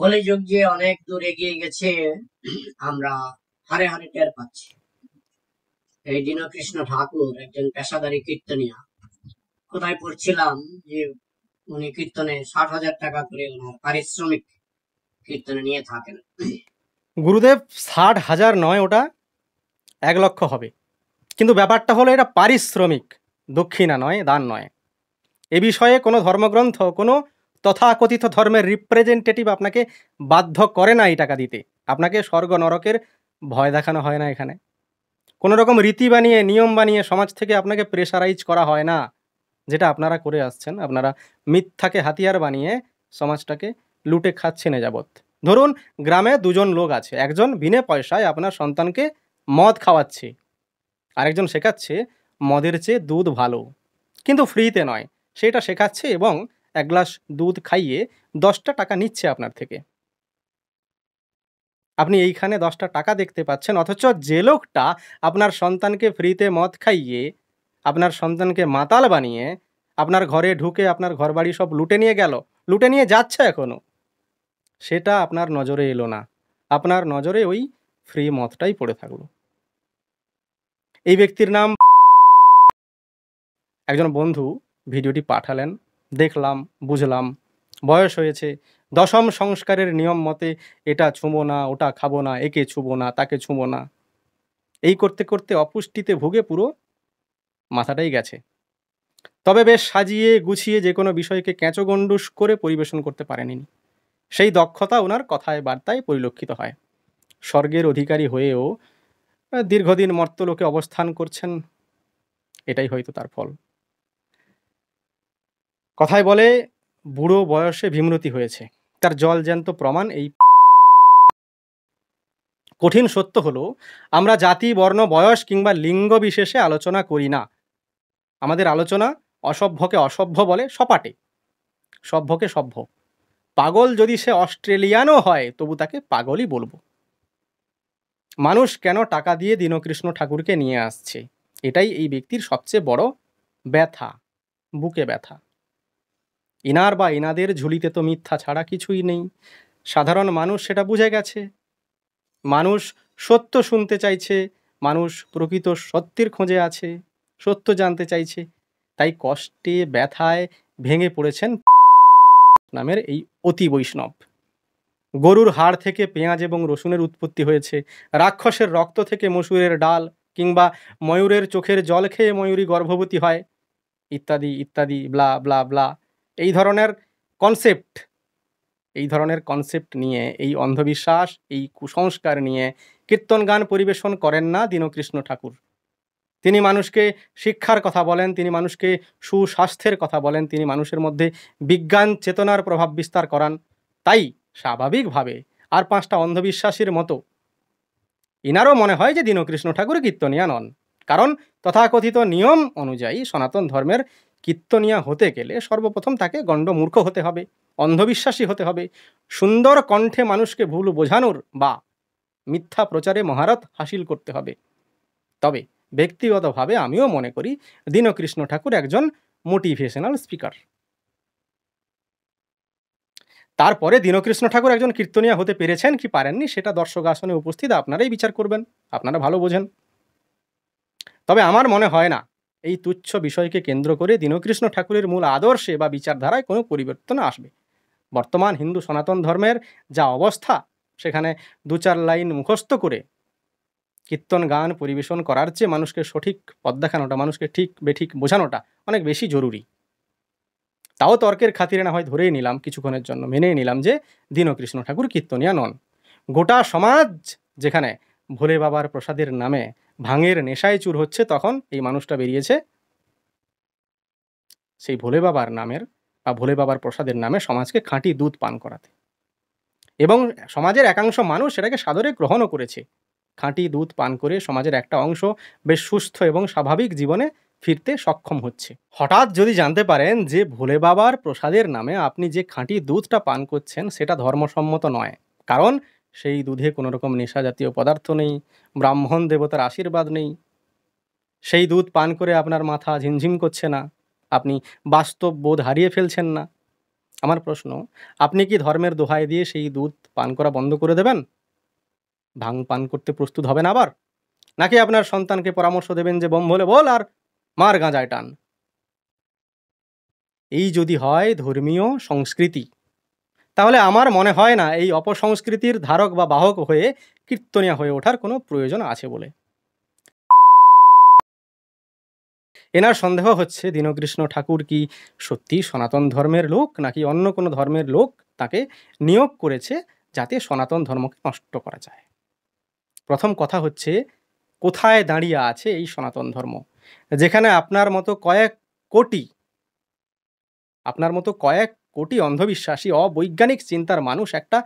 কলিযুগ যে অনেক দূর এগিয়ে গেছে আমরা হারে হারে টের পাচ্ছি এই দীনকৃষ্ণ ঠাকুর একজন পেশাদারী কীর্তনিয়া কোথায় পড়ছিলাম যে উনি কীর্তনে ষাট হাজার টাকা করে ওনার পারিশ্রমিক কীর্তনে নিয়ে থাকেন গুরুদেব ষাট হাজার নয় ওটা এক লক্ষ হবে কিন্তু ব্যাপারটা হলো এটা পারিশ্রমিক দক্ষিণা নয় দান নয় এ বিষয়ে কোনো ধর্মগ্রন্থ কোনো তথাকথিত ধর্মের রিপ্রেজেন্টেটিভ আপনাকে বাধ্য করে না এই টাকা দিতে আপনাকে স্বর্গ নরকের ভয় দেখানো হয় না এখানে কোনো রকম রীতি বানিয়ে নিয়ম বানিয়ে সমাজ থেকে আপনাকে প্রেশারাইজ করা হয় না যেটা আপনারা করে আসছেন আপনারা মিথ্যাকে হাতিয়ার বানিয়ে সমাজটাকে লুটে খাচ্ছেন যাবৎ ধরুন গ্রামে দুজন লোক আছে একজন বিনে পয়সায় আপনার সন্তানকে মদ খাওয়াচ্ছে আরেকজন শেখাচ্ছে মদের চেয়ে দুধ ভালো কিন্তু ফ্রিতে নয় সেটা শেখাচ্ছে এবং এক গ্লাস দুধ খাইয়ে দশটা টাকা নিচ্ছে আপনার থেকে আপনি এইখানে দশটা টাকা দেখতে পাচ্ছেন অথচ যে লোকটা আপনার সন্তানকে ফ্রিতে মদ খাইয়ে আপনার সন্তানকে মাতাল বানিয়ে আপনার ঘরে ঢুকে আপনার ঘরবাড়ি সব লুটে নিয়ে গেল লুটে নিয়ে যাচ্ছে এখনও সেটা আপনার নজরে এলো না আপনার নজরে ওই ফ্রি মতটাই পড়ে থাকলো এই ব্যক্তির নাম একজন বন্ধু ভিডিওটি পাঠালেন দেখলাম বুঝলাম বয়স হয়েছে দশম সংস্কারের নিয়ম মতে এটা ছুঁবো না ওটা খাবো না একে ছুঁবো না তাকে ছুঁবো না এই করতে করতে অপুষ্টিতে ভুগে পুরো মাথাটাই গেছে তবে বেশ সাজিয়ে গুছিয়ে যে কোনো বিষয়কে ক্যাঁচো গণ্ডুস করে পরিবেশন করতে পারেনি সেই দক্ষতা ওনার কথায় বার্তায় পরিলক্ষিত হয় স্বর্গের অধিকারী হয়েও দীর্ঘদিন মর্তলোকে অবস্থান করছেন এটাই হয়তো তার ফল কথায় বলে বুড়ো বয়সে ভীমরতি হয়েছে তার জল জ্যান্ত প্রমাণ এই কঠিন সত্য হলো আমরা জাতি বর্ণ বয়স কিংবা লিঙ্গ বিশেষে আলোচনা করি না আমাদের আলোচনা অসভ্যকে অসভ্য বলে সপাটে সভ্যকে সভ্য পাগল যদি সে অস্ট্রেলিয়ানও হয় তবু তাকে পাগলই বলবো মানুষ কেন টাকা দিয়ে দীনকৃষ্ণ ঠাকুরকে নিয়ে আসছে এটাই এই ব্যক্তির সবচেয়ে বড় ব্যথা বুকে ব্যথা এনার বা এনাদের ঝুলিতে তো মিথ্যা ছাড়া কিছুই নেই সাধারণ মানুষ সেটা বুঝে গেছে মানুষ সত্য শুনতে চাইছে মানুষ প্রকৃত সত্যের খোঁজে আছে সত্য জানতে চাইছে তাই কষ্টে ব্যথায় ভেঙে পড়েছেন নামের এই অতি বৈষ্ণব গরুর হাড় থেকে পেঁয়াজ এবং রসুনের উৎপত্তি হয়েছে রাক্ষসের রক্ত থেকে মসুরের ডাল কিংবা ময়ূরের চোখের জল খেয়ে ময়ূরী গর্ভবতী হয় ইত্যাদি ইত্যাদি ব্লা ব্লা ব্লা এই ধরনের কনসেপ্ট এই ধরনের কনসেপ্ট নিয়ে এই অন্ধবিশ্বাস এই কুসংস্কার নিয়ে কীর্তন গান পরিবেশন করেন না দীনকৃষ্ণ ঠাকুর তিনি মানুষকে শিক্ষার কথা বলেন তিনি মানুষকে সুস্বাস্থ্যের কথা বলেন তিনি মানুষের মধ্যে বিজ্ঞান চেতনার প্রভাব বিস্তার করান তাই স্বাভাবিকভাবে আর পাঁচটা অন্ধবিশ্বাসীর মতো ইনারও মনে হয় যে দীনকৃষ্ণ ঠাকুর কীর্তনিয়া নন কারণ তথাকথিত নিয়ম অনুযায়ী সনাতন ধর্মের কীর্তনিয়া হতে গেলে সর্বপ্রথম তাকে গণ্ডমূর্খ হতে হবে অন্ধবিশ্বাসী হতে হবে সুন্দর কণ্ঠে মানুষকে ভুল বোঝানোর বা মিথ্যা প্রচারে মহারত হাসিল করতে হবে তবে ব্যক্তিগতভাবে আমিও মনে করি দীনকৃষ্ণ ঠাকুর একজন মোটিভেশনাল স্পিকার তারপরে দীনকৃষ্ণ ঠাকুর একজন কীর্তনিয়া হতে পেরেছেন কি পারেননি সেটা দর্শক আসনে উপস্থিত আপনারাই বিচার করবেন আপনারা ভালো বোঝেন তবে আমার মনে হয় না এই তুচ্ছ বিষয়কে কেন্দ্র করে দীনকৃষ্ণ ঠাকুরের মূল আদর্শে বা বিচারধারায় কোনো পরিবর্তন আসবে বর্তমান হিন্দু সনাতন ধর্মের যা অবস্থা সেখানে দু চার লাইন মুখস্থ করে কীর্তন গান পরিবেশন করার চেয়ে মানুষকে সঠিক পথ দেখানোটা মানুষকে ঠিক বেঠিক বোঝানোটা অনেক বেশি জরুরি তাও তর্কের খাতিরে না হয় ধরেই নিলাম কিছুক্ষণের জন্য মেনেই নিলাম যে দীনকৃষ্ণ ঠাকুর কীর্তনিয়া নন গোটা সমাজ যেখানে ভোলে বাবার প্রসাদের নামে ভাঙের নেশায় চুর হচ্ছে তখন এই মানুষটা বেরিয়েছে সেই ভোলে বাবার নামের বা ভোলে বাবার প্রসাদের নামে সমাজকে খাঁটি দুধ পান করাতে এবং সমাজের একাংশ মানুষ সেটাকে সাদরে গ্রহণও করেছে খাঁটি দুধ পান করে সমাজের একটা অংশ বেশ সুস্থ এবং স্বাভাবিক জীবনে ফিরতে সক্ষম হচ্ছে হঠাৎ যদি জানতে পারেন যে ভোলে বাবার প্রসাদের নামে আপনি যে খাঁটি দুধটা পান করছেন সেটা ধর্মসম্মত নয় কারণ সেই দুধে কোনো রকম নেশা জাতীয় পদার্থ নেই ব্রাহ্মণ দেবতার আশীর্বাদ নেই সেই দুধ পান করে আপনার মাথা ঝিমঝিম করছে না আপনি বাস্তব বোধ হারিয়ে ফেলছেন না আমার প্রশ্ন আপনি কি ধর্মের দোহাই দিয়ে সেই দুধ পান করা বন্ধ করে দেবেন ভাং পান করতে প্রস্তুত হবেন আবার নাকি আপনার সন্তানকে পরামর্শ দেবেন যে বলে বল আর মার গাঁজায় টান এই যদি হয় ধর্মীয় সংস্কৃতি তাহলে আমার মনে হয় না এই অপসংস্কৃতির ধারক বা বাহক হয়ে কীর্তনিয়া হয়ে ওঠার কোনো প্রয়োজন আছে বলে এনার সন্দেহ হচ্ছে দীনকৃষ্ণ ঠাকুর কি সত্যি সনাতন ধর্মের লোক নাকি অন্য কোনো ধর্মের লোক তাকে নিয়োগ করেছে যাতে সনাতন ধর্মকে নষ্ট করা যায় প্রথম কথা হচ্ছে কোথায় দাঁড়িয়ে আছে এই সনাতন ধর্ম যেখানে আপনার মতো কয়েক কোটি আপনার মতো কয়েক কোটি অন্ধবিশ্বাসী অবৈজ্ঞানিক চিন্তার মানুষ একটা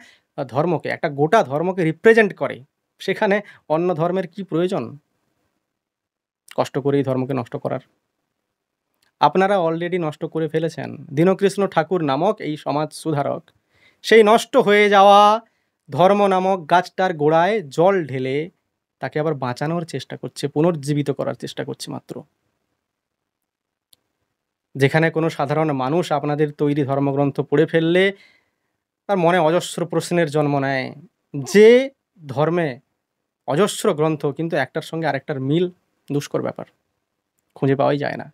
ধর্মকে একটা গোটা ধর্মকে রিপ্রেজেন্ট করে সেখানে অন্য ধর্মের কি প্রয়োজন কষ্ট করে এই ধর্মকে নষ্ট করার আপনারা অলরেডি নষ্ট করে ফেলেছেন দীনকৃষ্ণ ঠাকুর নামক এই সমাজ সুধারক সেই নষ্ট হয়ে যাওয়া ধর্ম নামক গাছটার গোড়ায় জল ঢেলে তাকে আবার বাঁচানোর চেষ্টা করছে পুনর্জীবিত করার চেষ্টা করছে মাত্র যেখানে কোনো সাধারণ মানুষ আপনাদের তৈরি ধর্মগ্রন্থ পড়ে ফেললে তার মনে অজস্র প্রশ্নের জন্ম নেয় যে ধর্মে অজস্র গ্রন্থ কিন্তু একটার সঙ্গে আরেকটার মিল দুষ্কর ব্যাপার খুঁজে পাওয়াই যায় না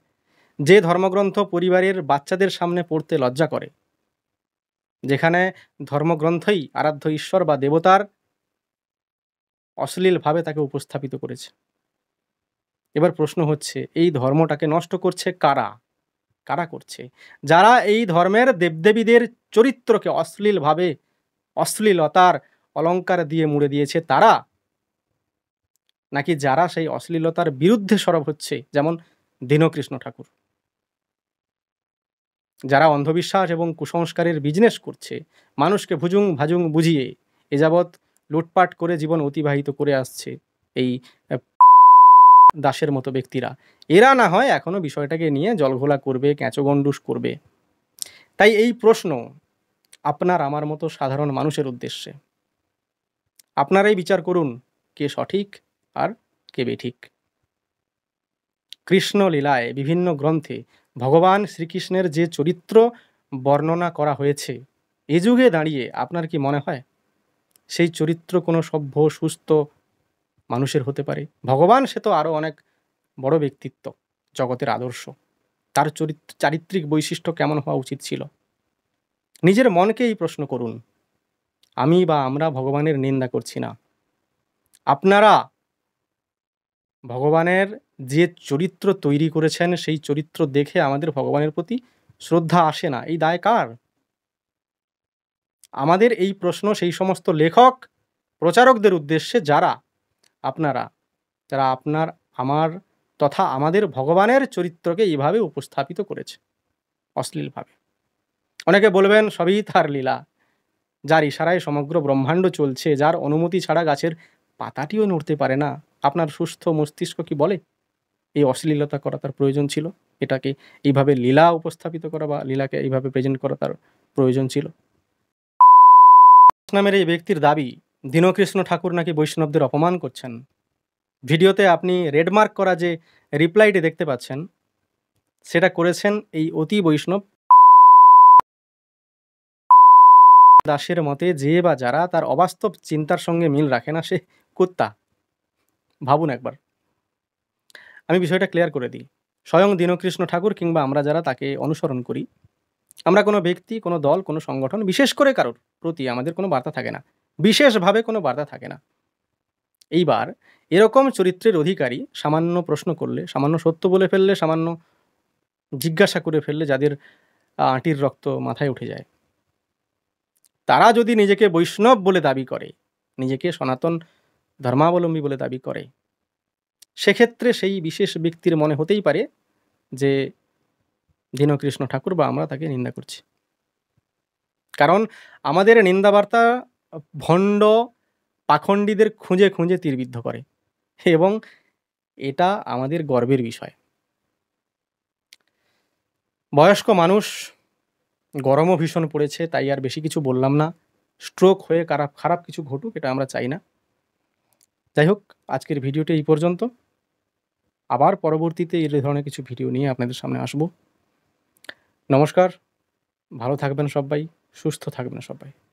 যে ধর্মগ্রন্থ পরিবারের বাচ্চাদের সামনে পড়তে লজ্জা করে যেখানে ধর্মগ্রন্থই আরাধ্য ঈশ্বর বা দেবতার অশ্লীলভাবে তাকে উপস্থাপিত করেছে এবার প্রশ্ন হচ্ছে এই ধর্মটাকে নষ্ট করছে কারা কারা করছে যারা এই ধর্মের দেবদেবীদের চরিত্রকে অশ্লীলভাবে অশ্লীলতার অলঙ্কার দিয়ে মুড়ে দিয়েছে তারা নাকি যারা সেই অশ্লীলতার বিরুদ্ধে সরব হচ্ছে যেমন দীনকৃষ্ণ ঠাকুর যারা অন্ধবিশ্বাস এবং কুসংস্কারের বিজনেস করছে মানুষকে ভুজুং ভাজুং বুঝিয়ে এ যাবৎ লুটপাট করে জীবন অতিবাহিত করে আসছে এই দাসের মতো ব্যক্তিরা এরা না হয় এখনও বিষয়টাকে নিয়ে জলঘোলা করবে ক্যাঁচোগণ্ডুস করবে তাই এই প্রশ্ন আপনার আমার মতো সাধারণ মানুষের উদ্দেশ্যে আপনারাই বিচার করুন কে সঠিক আর কে বেঠিক কৃষ্ণলীলায় বিভিন্ন গ্রন্থে ভগবান শ্রীকৃষ্ণের যে চরিত্র বর্ণনা করা হয়েছে এ যুগে দাঁড়িয়ে আপনার কি মনে হয় সেই চরিত্র কোনো সভ্য সুস্থ মানুষের হতে পারে ভগবান সে তো আরও অনেক বড় ব্যক্তিত্ব জগতের আদর্শ তার চরিত্র চারিত্রিক বৈশিষ্ট্য কেমন হওয়া উচিত ছিল নিজের মনকে এই প্রশ্ন করুন আমি বা আমরা ভগবানের নিন্দা করছি না আপনারা ভগবানের যে চরিত্র তৈরি করেছেন সেই চরিত্র দেখে আমাদের ভগবানের প্রতি শ্রদ্ধা আসে না এই দায় কার আমাদের এই প্রশ্ন সেই সমস্ত লেখক প্রচারকদের উদ্দেশ্যে যারা আপনারা যারা আপনার আমার তথা আমাদের ভগবানের চরিত্রকে এইভাবে উপস্থাপিত করেছে অশ্লীলভাবে অনেকে বলবেন সবই তার লীলা যার ইশারায় সমগ্র ব্রহ্মাণ্ড চলছে যার অনুমতি ছাড়া গাছের পাতাটিও নড়তে পারে না আপনার সুস্থ মস্তিষ্ক কি বলে এই অশ্লীলতা করা তার প্রয়োজন ছিল এটাকে এইভাবে লীলা উপস্থাপিত করা বা লীলাকে এইভাবে প্রেজেন্ট করা তার প্রয়োজন ছিল নামের এই ব্যক্তির দাবি দীনকৃষ্ণ ঠাকুর নাকি বৈষ্ণবদের অপমান করছেন ভিডিওতে আপনি রেডমার্ক করা যে রিপ্লাইটি দেখতে পাচ্ছেন সেটা করেছেন এই অতি বৈষ্ণব দাসের মতে যে বা যারা তার অবাস্তব চিন্তার সঙ্গে মিল রাখে না সে কুত্তা ভাবুন একবার আমি বিষয়টা ক্লিয়ার করে দিই স্বয়ং দীনকৃষ্ণ ঠাকুর কিংবা আমরা যারা তাকে অনুসরণ করি আমরা কোনো ব্যক্তি কোনো দল কোনো সংগঠন বিশেষ করে কারোর প্রতি আমাদের কোনো বার্তা থাকে না বিশেষভাবে কোনো বার্তা থাকে না এইবার এরকম চরিত্রের অধিকারী সামান্য প্রশ্ন করলে সামান্য সত্য বলে ফেললে সামান্য জিজ্ঞাসা করে ফেললে যাদের আঁটির রক্ত মাথায় উঠে যায় তারা যদি নিজেকে বৈষ্ণব বলে দাবি করে নিজেকে সনাতন ধর্মাবলম্বী বলে দাবি করে সেক্ষেত্রে সেই বিশেষ ব্যক্তির মনে হতেই পারে যে দীনকৃষ্ণ ঠাকুর বা আমরা তাকে নিন্দা করছি কারণ আমাদের নিন্দাবার্তা ভণ্ড পাখণ্ডীদের খুঁজে খুঁজে তীরবিদ্ধ করে এবং এটা আমাদের গর্বের বিষয় বয়স্ক মানুষ গরমও ভীষণ পড়েছে তাই আর বেশি কিছু বললাম না স্ট্রোক হয়ে খারাপ খারাপ কিছু ঘটুক এটা আমরা চাই না যাই হোক আজকের ভিডিওটি এই পর্যন্ত আবার পরবর্তীতে এই ধরনের কিছু ভিডিও নিয়ে আপনাদের সামনে আসব নমস্কার ভালো থাকবেন সবাই সুস্থ থাকবেন সবাই